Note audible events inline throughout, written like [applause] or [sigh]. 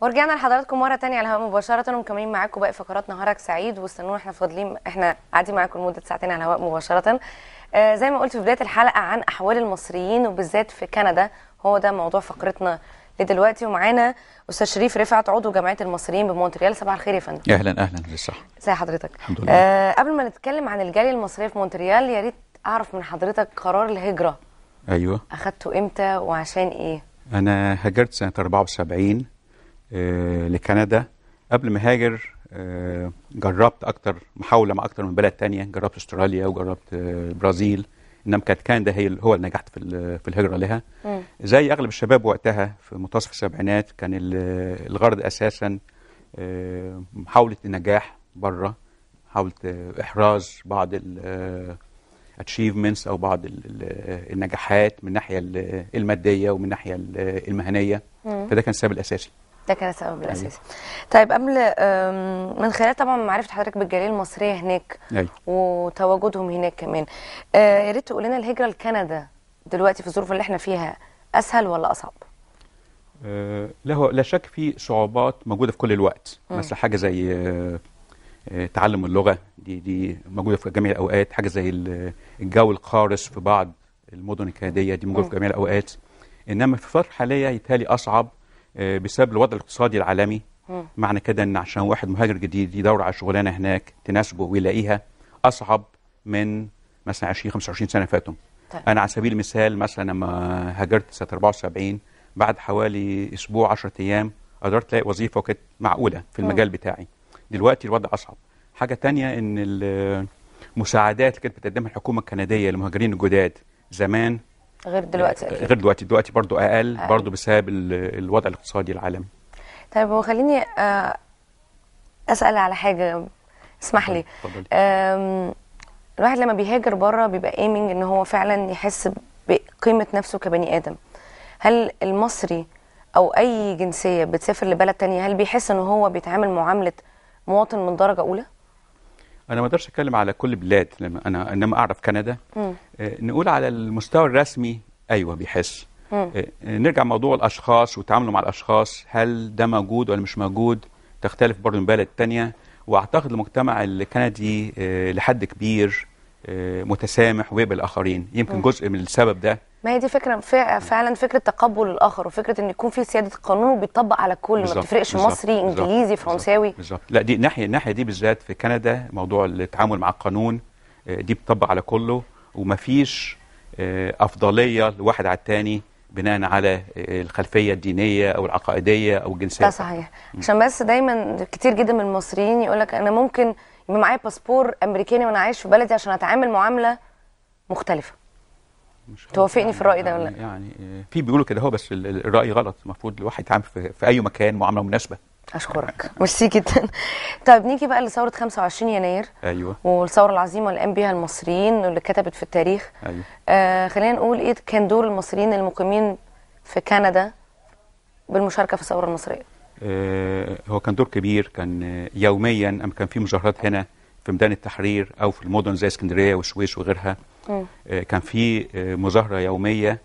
ورجعنا لحضراتكم مره تانية على الهواء مباشره ومكملين معاكم باقي فقرات نهارك سعيد واستنونا احنا فاضلين احنا قاعدين معاكم لمده ساعتين على الهواء مباشره آه زي ما قلت في بدايه الحلقه عن احوال المصريين وبالذات في كندا هو ده موضوع فقرتنا لدلوقتي ومعانا استاذ شريف رفعت عضو جمعيه المصريين بمونتريال صباح الخير يا فندم اهلا اهلا بالصحه ازي حضرتك الحمد لله آه قبل ما نتكلم عن الجاليه المصريه في مونتريال يا ريت اعرف من حضرتك قرار الهجره ايوه اخذته امتى وعشان ايه انا هاجرت سنه 74 آه، لكندا قبل ما هاجر آه، جربت اكتر محاوله مع اكتر من بلد تانية جربت استراليا وجربت البرازيل آه، انما كانت كندا هي هو اللي نجحت في في الهجره لها زي اغلب الشباب وقتها في منتصف السبعينات كان الغرض اساسا محاوله النجاح بره محاوله احراز بعض الاتشيفمنتس او بعض النجاحات من الناحيه الماديه ومن الناحيه المهنيه فده كان السبب الاساسي ده كان السبب أيوه. الاساسي طيب قبل من خلال طبعا معرفه حضرتك بالجاليه المصريه هناك أي. أيوه. وتواجدهم هناك كمان آه، يا ريت تقول لنا الهجره لكندا دلوقتي في الظروف اللي احنا فيها اسهل ولا اصعب له آه، لا شك في صعوبات موجوده في كل الوقت م. مثل حاجه زي آه، تعلم اللغه دي دي موجوده في جميع الاوقات حاجه زي الجو القارس في بعض المدن الكنديه دي موجوده في جميع الاوقات انما في الفتره الحاليه يتهيألي اصعب آه، بسبب الوضع الاقتصادي العالمي م. معنى كده ان عشان واحد مهاجر جديد يدور على شغلانه هناك تناسبه ويلاقيها اصعب من مثلا 20 25 سنه فاتوا طيب. انا على سبيل المثال مثلا لما هاجرت سنه 74 بعد حوالي اسبوع 10 ايام قدرت الاقي وظيفه وكانت معقوله في المجال م. بتاعي دلوقتي الوضع اصعب حاجه تانية ان المساعدات اللي كانت بتقدمها الحكومه الكنديه للمهاجرين الجداد زمان غير دلوقتي آه، غير دلوقتي دلوقتي برضو اقل, أقل. برضو بسبب الوضع الاقتصادي العالمي طيب هو خليني آه، اسال على حاجه اسمح لي الواحد لما بيهاجر بره بيبقى ايمنج ان هو فعلا يحس بقيمه نفسه كبني ادم هل المصري او اي جنسيه بتسافر لبلد تانية هل بيحس ان هو بيتعامل معامله مواطن من درجه اولى انا ما اقدرش اتكلم على كل بلاد لما انا انما اعرف كندا م. آه، نقول على المستوى الرسمي ايوه بيحس آه، آه، نرجع موضوع الاشخاص وتعامله مع الاشخاص هل ده موجود ولا مش موجود تختلف برضه من بلد تانية واعتقد المجتمع الكندي لحد كبير متسامح ويقبل الاخرين يمكن جزء من السبب ده ما هي دي فكره فعلا فكره تقبل الاخر وفكره ان يكون في سياده قانون وبيطبق على كل ما تفرقش مصري انجليزي فرنساوي بالظبط لا دي الناحيه الناحيه دي بالذات في كندا موضوع التعامل مع القانون دي بتطبق على كله ومفيش آه، افضليه لواحد على الثاني بناء على آه، الخلفيه الدينيه او العقائديه او الجنسيه ده صحيح م. عشان بس دايما كتير جدا من المصريين يقول لك انا ممكن يبقى معايا باسبور امريكاني وانا عايش في بلدي عشان اتعامل معامله مختلفه توافقني يعني في الراي ده ولا يعني آه، في بيقولوا كده هو بس الراي غلط المفروض الواحد يتعامل في, في اي مكان معامله مناسبه اشكرك ميرسي جدا [laughs] طيب نيجي بقى لثوره 25 يناير ايوه والثوره العظيمه اللي قام بيها المصريين واللي كتبت في التاريخ ايوه آه خلينا نقول ايه كان دور المصريين المقيمين في كندا بالمشاركه في الثوره المصريه آه هو كان دور كبير كان يوميا اما كان في مظاهرات هنا في ميدان التحرير او في المدن زي اسكندريه والسويس وغيرها آه كان في آه، مظاهره يوميه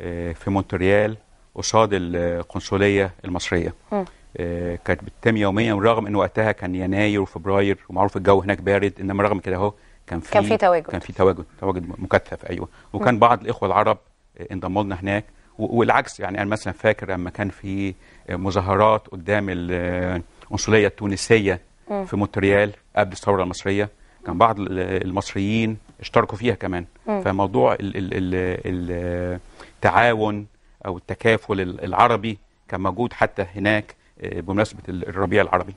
آه، في مونتريال قصاد القنصليه المصريه م. آه، كانت بتتم يوميا ورغم ان وقتها كان يناير وفبراير ومعروف الجو هناك بارد انما رغم كده اهو كان في كان في تواجد كان في تواجد تواجد مكثف ايوه وكان م. بعض الاخوه العرب آه، انضموا لنا هناك والعكس يعني انا مثلا فاكر لما كان في آه، مظاهرات قدام القنصليه التونسيه في مونتريال قبل الثوره المصريه كان بعض المصريين اشتركوا فيها كمان م. فموضوع التعاون او التكافل العربي كان موجود حتى هناك آه، بمناسبه الربيع العربي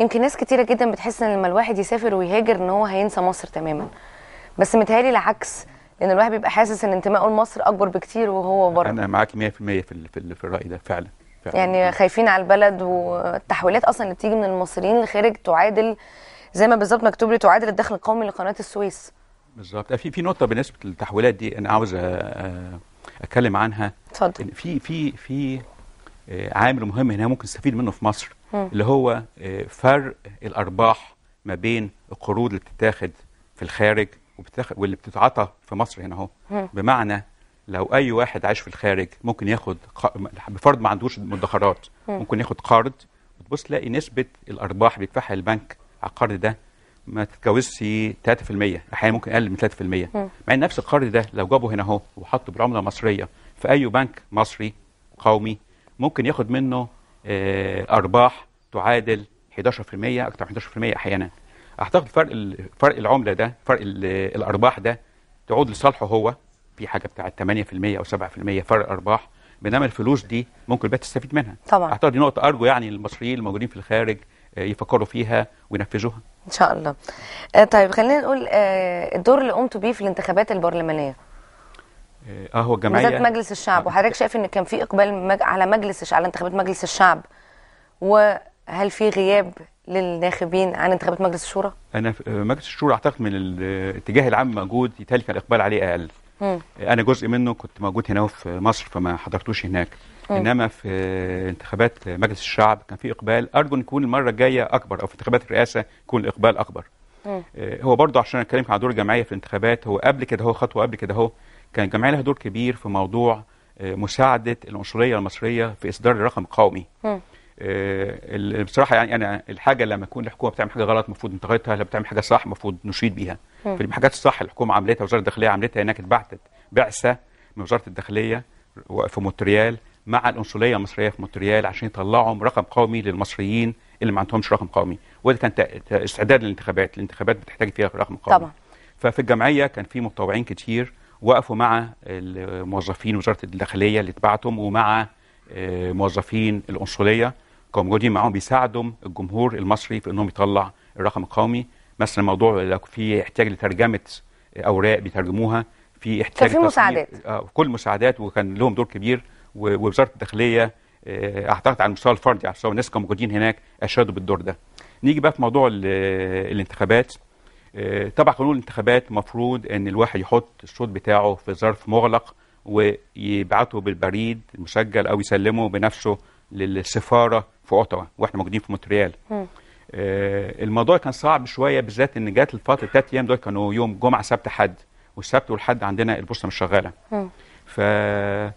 يمكن ناس كتيره جدا بتحس ان لما الواحد يسافر ويهاجر ان هو هينسى مصر تماما بس متهيألي العكس لان الواحد بيبقى حاسس ان انتمائه لمصر اكبر بكتير وهو بره انا معاك 100% في في, في الراي ده فعلا يعني خايفين على البلد والتحويلات اصلا اللي بتيجي من المصريين لخارج تعادل زي ما بالظبط مكتوب لي تعادل الدخل القومي لقناه السويس بالظبط في في نقطه بالنسبه للتحويلات دي انا عاوز آه، آه، اتكلم عنها اتفضل في في في آه، عامل مهم هنا ممكن نستفيد منه في مصر م. اللي هو آه، فرق الارباح ما بين القروض اللي بتتاخد في الخارج وبتتاخد واللي بتتعطى في مصر هنا اهو بمعنى لو اي واحد عايش في الخارج ممكن ياخد بفرض ما عندوش مدخرات ممكن ياخد قرض وتبص تلاقي نسبه الارباح بيدفعها البنك على القرض ده ما تتجاوزش 3% احيانا ممكن اقل من 3% مع ان نفس القرض ده لو جابه هنا اهو وحطه بالعمله المصريه في اي بنك مصري قومي ممكن ياخد منه آه، ارباح تعادل 11% اكتر من 11% احيانا اعتقد فرق فرق العمله ده فرق الارباح ده تعود لصالحه هو في حاجه بتاعه 8% او 7% فرق ارباح بينما الفلوس دي ممكن البلد تستفيد منها طبعا اعتقد دي نقطه ارجو يعني المصريين الموجودين في الخارج آه، يفكروا فيها وينفذوها ان شاء الله آه، طيب خلينا نقول الدور اللي قمتوا بيه في الانتخابات البرلمانيه قهوه آه، جمعيه بالذات مجلس الشعب آه. وحضرتك شايف ان كان في اقبال مج... على مجلس على انتخابات مجلس الشعب وهل في غياب للناخبين عن انتخابات مجلس الشورى؟ انا آه، مجلس الشورى اعتقد من الاتجاه العام موجود يتهيألي كان الاقبال عليه اقل. مم. انا جزء منه كنت موجود هنا في مصر فما حضرتوش هناك. مم. انما في انتخابات مجلس الشعب كان في اقبال ارجو ان يكون المره الجايه اكبر او في انتخابات الرئاسه يكون الاقبال اكبر. مم. هو برضه عشان اتكلم عن دور الجمعيه في الانتخابات هو قبل كده هو خطوه قبل كده هو كان الجمعيه لها دور كبير في موضوع آه، مساعده العنصريه المصريه في اصدار الرقم القومي آه، بصراحه يعني انا الحاجه لما يكون الحكومه بتعمل حاجه غلط المفروض نتغيرها لما بتعمل حاجه صح المفروض نشيد بيها الحاجات الصح الحكومه عملتها وزاره الداخليه عملتها هناك اتبعتت بعثه من وزاره الداخليه في مونتريال مع القنصليه المصريه في مونتريال عشان يطلعوا رقم قومي للمصريين اللي ما عندهمش رقم قومي وده كان استعداد للانتخابات الانتخابات بتحتاج فيها رقم قومي طبعا ففي الجمعيه كان في متطوعين كتير وقفوا مع الموظفين وزاره الداخليه اللي تبعتهم ومع آه، موظفين القنصليه كانوا موجودين معاهم بيساعدوا الجمهور المصري في انهم يطلع الرقم القومي مثلا موضوع لو في احتياج لترجمه اوراق بيترجموها في احتياج في مساعدات اه كل مساعدات وكان لهم دور كبير ووزاره الداخليه آه، اعتقد على المستوى الفردي على مستوى الناس كانوا موجودين هناك اشادوا بالدور ده نيجي بقى في موضوع الانتخابات تبع قانون الانتخابات مفروض ان الواحد يحط الصوت بتاعه في ظرف مغلق ويبعته بالبريد المسجل او يسلمه بنفسه للسفاره في اوتوا واحنا موجودين في مونتريال آه، الموضوع كان صعب شويه بالذات ان جات الفتره ثلاث ايام دول كانوا يوم جمعه سبت حد والسبت والحد عندنا البوسطه مش شغاله ف آه،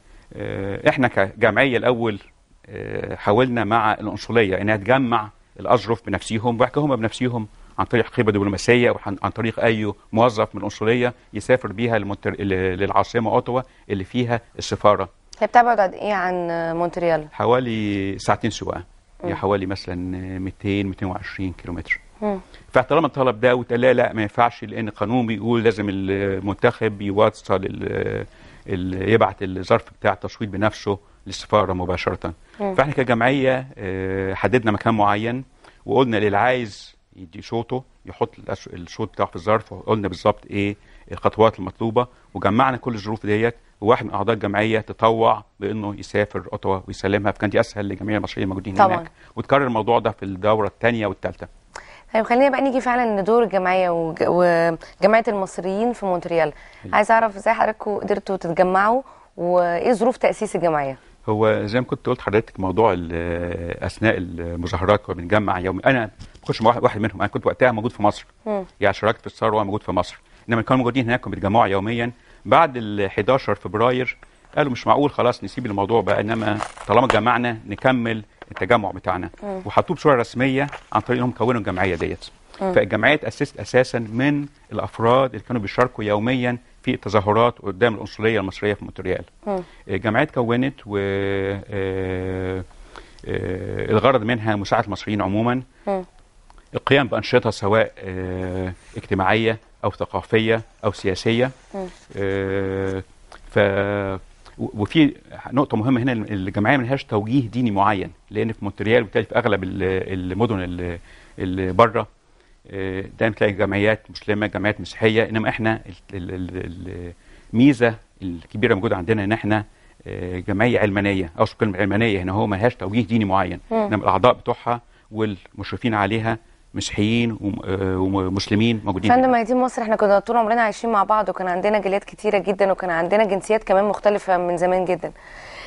احنا كجمعيه الاول آه، حاولنا مع القنصليه انها تجمع الاظرف بنفسيهم ويحكوا هم بنفسيهم عن طريق خيبه دبلوماسيه او عن طريق اي موظف من القنصليه يسافر بيها المنتر... للعاصمه اوتوا اللي فيها السفاره هي بتبعد قد ايه عن مونتريال حوالي ساعتين سواقه يعني حوالي مثلا 200 220 كيلومتر فطالما الطلب ده وتقال لا لا ما ينفعش لان القانون بيقول لازم المنتخب يوصل يبعت الظرف بتاع التصويت بنفسه للسفاره مباشره فاحنا كجمعيه آه، حددنا مكان معين وقلنا للي عايز يدي شوطه يحط الشوط بتاعه في الظرف وقلنا بالظبط ايه الخطوات المطلوبه وجمعنا كل الظروف ديت وواحد من اعضاء الجمعيه تطوع بانه يسافر اوتوا ويسلمها فكان دي اسهل لجميع المصريين الموجودين طبعا. هناك وتكرر الموضوع ده في الدوره الثانيه والثالثه طيب خلينا بقى نيجي فعلا لدور الجمعيه وجمعيه المصريين في مونتريال إيه. عايز اعرف ازاي حضراتكم قدرتوا تتجمعوا وايه ظروف تاسيس الجمعيه هو زي ما كنت قلت حضرتك موضوع اثناء المظاهرات كنا بنجمع يوم انا بخش مع واحد منهم انا كنت وقتها موجود في مصر مم. يعني شاركت في الثوره وانا موجود في مصر انما كانوا موجودين هناك بيتجمعوا يوميا بعد ال 11 فبراير قالوا مش معقول خلاص نسيب الموضوع بقى انما طالما اتجمعنا نكمل التجمع بتاعنا وحطوه بصوره رسميه عن طريق انهم كونوا الجمعيه ديت فالجمعيه اتاسست اساسا من الافراد اللي كانوا بيشاركوا يوميا في التظاهرات قدام القنصليه المصريه في مونتريال الجمعيه آه، اتكونت و آه، آه، الغرض منها مساعده المصريين عموما القيام بأنشطة سواء آه، اجتماعية أو ثقافية أو سياسية آه، ف وفي نقطة مهمة هنا الجمعية لهاش توجيه ديني معين لأن في مونتريال وبالتالي في أغلب المدن اللي بره آه، دايما تلاقي جمعيات مسلمة جمعيات مسيحية إنما إحنا الميزة الكبيرة موجودة عندنا إن إحنا جمعية علمانية أقصد كلمة علمانية هنا يعني هو ما لهاش توجيه ديني معين إنما الأعضاء بتوعها والمشرفين عليها مسيحيين آه، ومسلمين موجودين فندم ميادين مصر احنا كنا طول عمرنا عايشين مع بعض وكان عندنا جاليات كتيره جدا وكان عندنا جنسيات كمان مختلفه من زمان جدا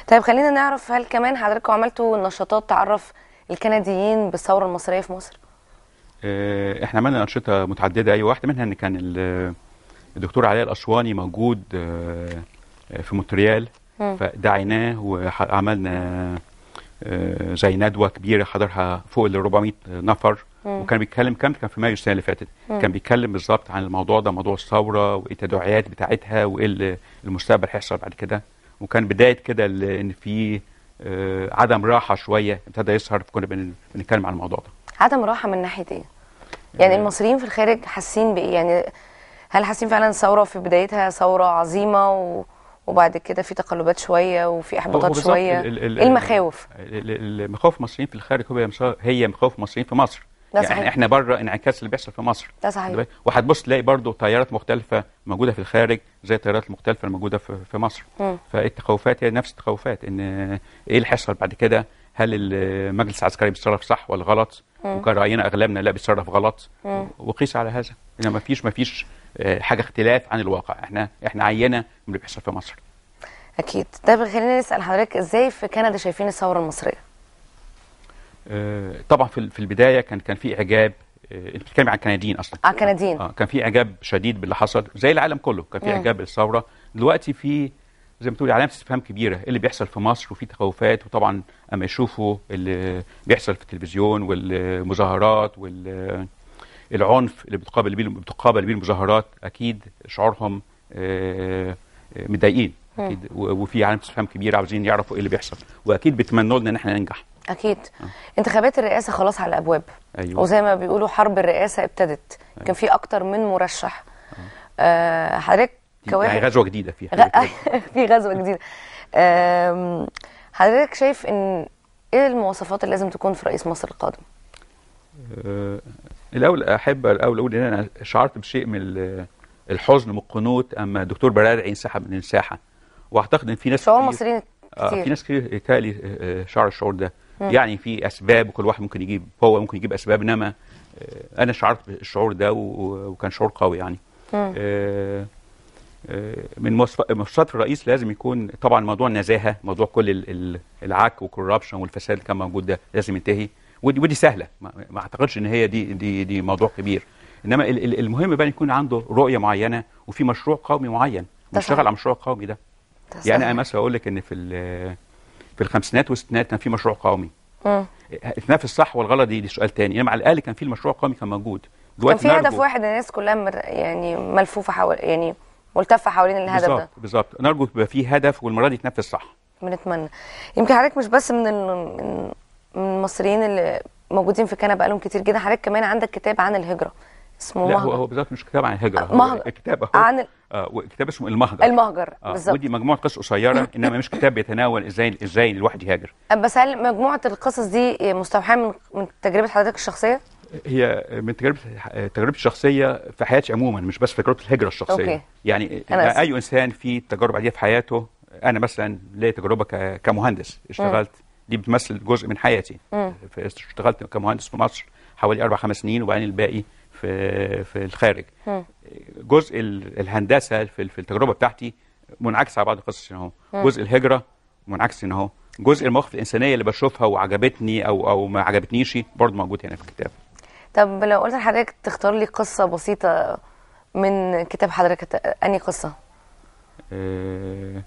طيب خلينا نعرف هل كمان حضراتكم عملتوا نشاطات تعرف الكنديين بالثوره المصريه في مصر آه، احنا عملنا انشطه متعدده اي واحده منها ان كان الدكتور علاء الاسواني موجود آه، في مونتريال فدعيناه وعملنا زي ندوه كبيره حضرها فوق ال 400 نفر وكان بيتكلم كام كان في مايو السنه اللي فاتت مم. كان بيتكلم بالظبط عن الموضوع ده موضوع الثوره وايه التداعيات بتاعتها وايه المستقبل هيحصل بعد كده وكان بدايه كده ان في آه عدم راحه شويه ابتدى يظهر كنا بنتكلم عن الموضوع ده عدم راحه من ناحيه ايه؟ يعني آه. المصريين في الخارج حاسين بايه؟ يعني هل حاسين فعلا الثوره في بدايتها ثوره عظيمه و... وبعد كده في تقلبات شويه وفي احباطات شويه ايه المخاوف؟ المخاوف المصريين في الخارج هي مخاوف المصريين في مصر ده يعني احنا بره انعكاس اللي بيحصل في مصر ده صحيح وهتبص تلاقي برضه تيارات مختلفه موجوده في الخارج زي التيارات المختلفه الموجوده في, في مصر م. فالتخوفات هي نفس التخوفات ان ايه اللي هيحصل بعد كده هل المجلس العسكري بيتصرف صح ولا غلط وكان راينا اغلبنا لا بيتصرف غلط وقيس على هذا ان ما فيش ما فيش آه، حاجه اختلاف عن الواقع احنا احنا عينه من اللي بيحصل في مصر اكيد طيب خلينا نسال حضرتك ازاي في كندا شايفين الثوره المصريه آه، طبعا في في البدايه كان كان في اعجاب آه، انت بتتكلم عن كنديين اصلا عن آه، كنديين آه كان في اعجاب شديد باللي حصل زي العالم كله كان في اعجاب بالثوره دلوقتي في زي ما تقولي علامه استفهام كبيره إيه اللي بيحصل في مصر وفي تخوفات وطبعا اما يشوفوا اللي بيحصل في التلفزيون والمظاهرات وال العنف اللي بتقابل بيه بتقابل بيه المظاهرات اكيد شعورهم متضايقين اكيد وفي علامه استفهام كبيره عاوزين يعرفوا ايه اللي بيحصل واكيد بيتمنوا لنا ان احنا ننجح اكيد أه. انتخابات الرئاسه خلاص على الابواب أيوة. وزي ما بيقولوا حرب الرئاسه ابتدت أيوة. كان في اكتر من مرشح أه. آه، حضرتك كواحد يعني غزوه جديده في [laughs] في غزوه جديده حضرتك شايف ان ايه المواصفات اللي لازم تكون في رئيس مصر القادم؟ أه الاول احب الاول اقول ان انا شعرت بشيء من الحزن والقنوط اما الدكتور برارعي انسحب من الساحه واعتقد ان في ناس شعور مصريين آه، كتير آه في ناس كتير يتهيألي آه، شعر الشعور ده مم. يعني في اسباب وكل واحد ممكن يجيب هو ممكن يجيب اسباب انما آه، انا شعرت بالشعور ده وكان شعور قوي يعني من مواصفات الرئيس لازم يكون طبعا موضوع النزاهه موضوع كل العك والكوربشن والفساد اللي كان موجود ده لازم ينتهي ودي, ودي سهله ما اعتقدش ان هي دي دي دي موضوع كبير انما المهم بقى يكون عنده رؤيه معينه وفي مشروع قومي معين بيشتغل على المشروع القومي ده يعني انا مثلا اقول لك ان في في الخمسينات والستينات كان في مشروع قومي آه. في الصح والغلط دي, دي سؤال تاني انما على الاقل كان في المشروع القومي كان موجود دلوقتي كان في هدف واحد الناس كلها مر... يعني ملفوفه حول يعني ملتفه حوالين الهدف بالزبط. ده بالظبط نرجو يبقى في هدف والمره دي يتنفذ صح بنتمنى يمكن حضرتك مش بس من من المصريين اللي موجودين في كندا بقالهم كتير جدا حضرتك كمان عندك كتاب عن الهجره اسمه لا هو هو بالظبط مش كتاب عن الهجره مهجر. هو كتاب عن ال... آه وكتاب اسمه المهجر المهجر آه بالظبط ودي مجموعه قصص قصيره [coughs] انما مش كتاب بيتناول ازاي ازاي الواحد يهاجر بس هل مجموعه القصص دي مستوحاه من من تجربه حضرتك الشخصيه؟ هي من تجربه تجربتي الشخصيه في حياتي عموما مش بس في تجربه الهجره الشخصيه أوكي. يعني أنا اي انسان في تجربه عاديه في حياته انا مثلا لي تجربه كمهندس اشتغلت م. دي بتمثل جزء من حياتي م. اشتغلت كمهندس في مصر حوالي اربع خمس سنين وبعدين الباقي في في الخارج جزء الهندسه في في التجربه بتاعتي منعكس على بعض القصص هنا اهو جزء الهجره منعكس هنا اهو جزء المواقف الانسانيه اللي بشوفها وعجبتني او او ما عجبتنيش برضه موجود هنا في الكتاب طب لو قلت لحضرتك تختار لي قصه بسيطه من كتاب حضرتك انهي قصه آه،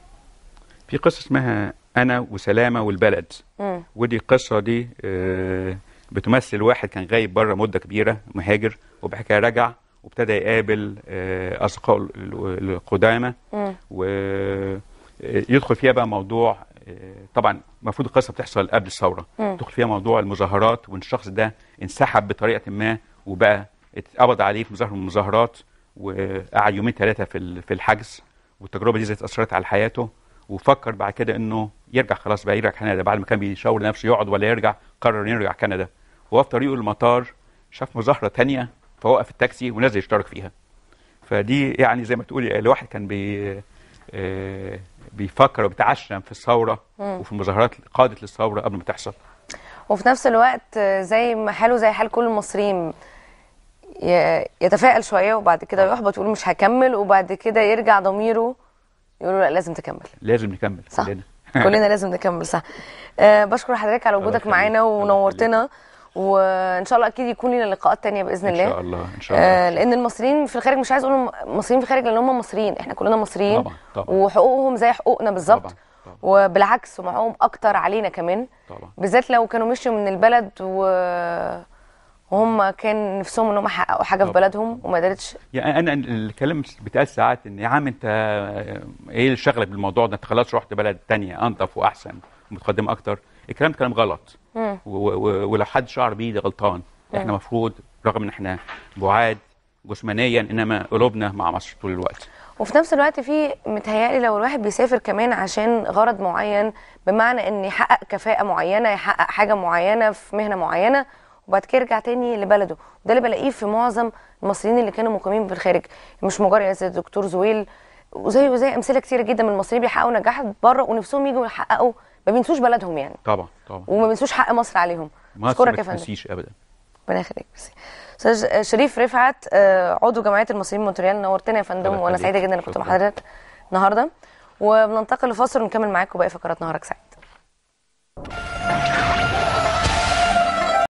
في قصه اسمها انا وسلامه والبلد م. ودي القصه دي آه بتمثل واحد كان غايب بره مده كبيره مهاجر وبحكايه رجع وابتدى يقابل آه، اصدقائه القدامى ويدخل آه، فيها بقى موضوع آه، طبعا المفروض القصه بتحصل قبل الثوره تدخل فيها موضوع المظاهرات وان الشخص ده انسحب بطريقه ما وبقى اتقبض عليه في مظاهره من المظاهرات وقعد يومين ثلاثه في في الحجز والتجربه دي اثرت على حياته وفكر بعد كده انه يرجع خلاص بقى يرجع كندا بعد ما كان بيشاور نفسه يقعد ولا يرجع قرر يرجع كندا وهو في طريقه للمطار شاف مظاهره تانية فوقف التاكسي ونزل يشترك فيها فدي يعني زي ما تقولي الواحد كان بي آه، بيفكر وبيتعشم في الثوره وفي المظاهرات اللي قادت للثوره قبل ما تحصل وفي نفس الوقت زي ما حاله زي حال كل المصريين يتفائل شويه وبعد كده آه. يحبط يقول مش هكمل وبعد كده يرجع ضميره يقول لا لازم تكمل لازم نكمل صح. كلنا كلنا لازم نكمل صح آه، بشكر حضرتك على وجودك معانا ونورتنا وان شاء الله اكيد يكون لنا لقاءات تانية باذن الله ان شاء الله ان شاء الله آه لان المصريين في الخارج مش عايز اقول مصريين في الخارج لان هم مصريين احنا كلنا مصريين طبعا طبعا وحقوقهم زي حقوقنا بالظبط وبالعكس هم اكتر علينا كمان طبعا بالذات لو كانوا مشوا من البلد و وهم كان نفسهم ان هم يحققوا حاجه طب. في بلدهم وما قدرتش يعني انا الكلام بتاع ساعات ان يا عم انت ايه شغلك بالموضوع ده انت خلاص رحت بلد تانية انضف واحسن ومتقدم اكتر الكلام كلام غلط ولو حد شعر بيه ده غلطان احنا المفروض رغم ان احنا بعاد جسمانيا انما قلوبنا مع مصر طول الوقت وفي نفس الوقت في متهيألي لو الواحد بيسافر كمان عشان غرض معين بمعنى ان يحقق كفاءه معينه يحقق حاجه معينه في مهنه معينه وبعد كده يرجع تاني لبلده ده اللي بلاقيه في معظم المصريين اللي كانوا مقيمين في الخارج مش مجرد يعني زي الدكتور زويل وزي وزي امثله كتيره جدا من المصريين بيحققوا نجاحات بره ونفسهم يجوا يحققوا ما بينسوش بلدهم يعني طبعا طبعا وما بينسوش حق مصر عليهم مصر ما تنسيش ابدا ربنا يخليك استاذ شريف رفعت آه، عضو جمعيه المصريين مونتريال نورتنا يا فندم وانا سعيده جدا اني كنت مع حضرتك النهارده وبننتقل لفاصل ونكمل معاكم باقي فقرات نهارك سعيد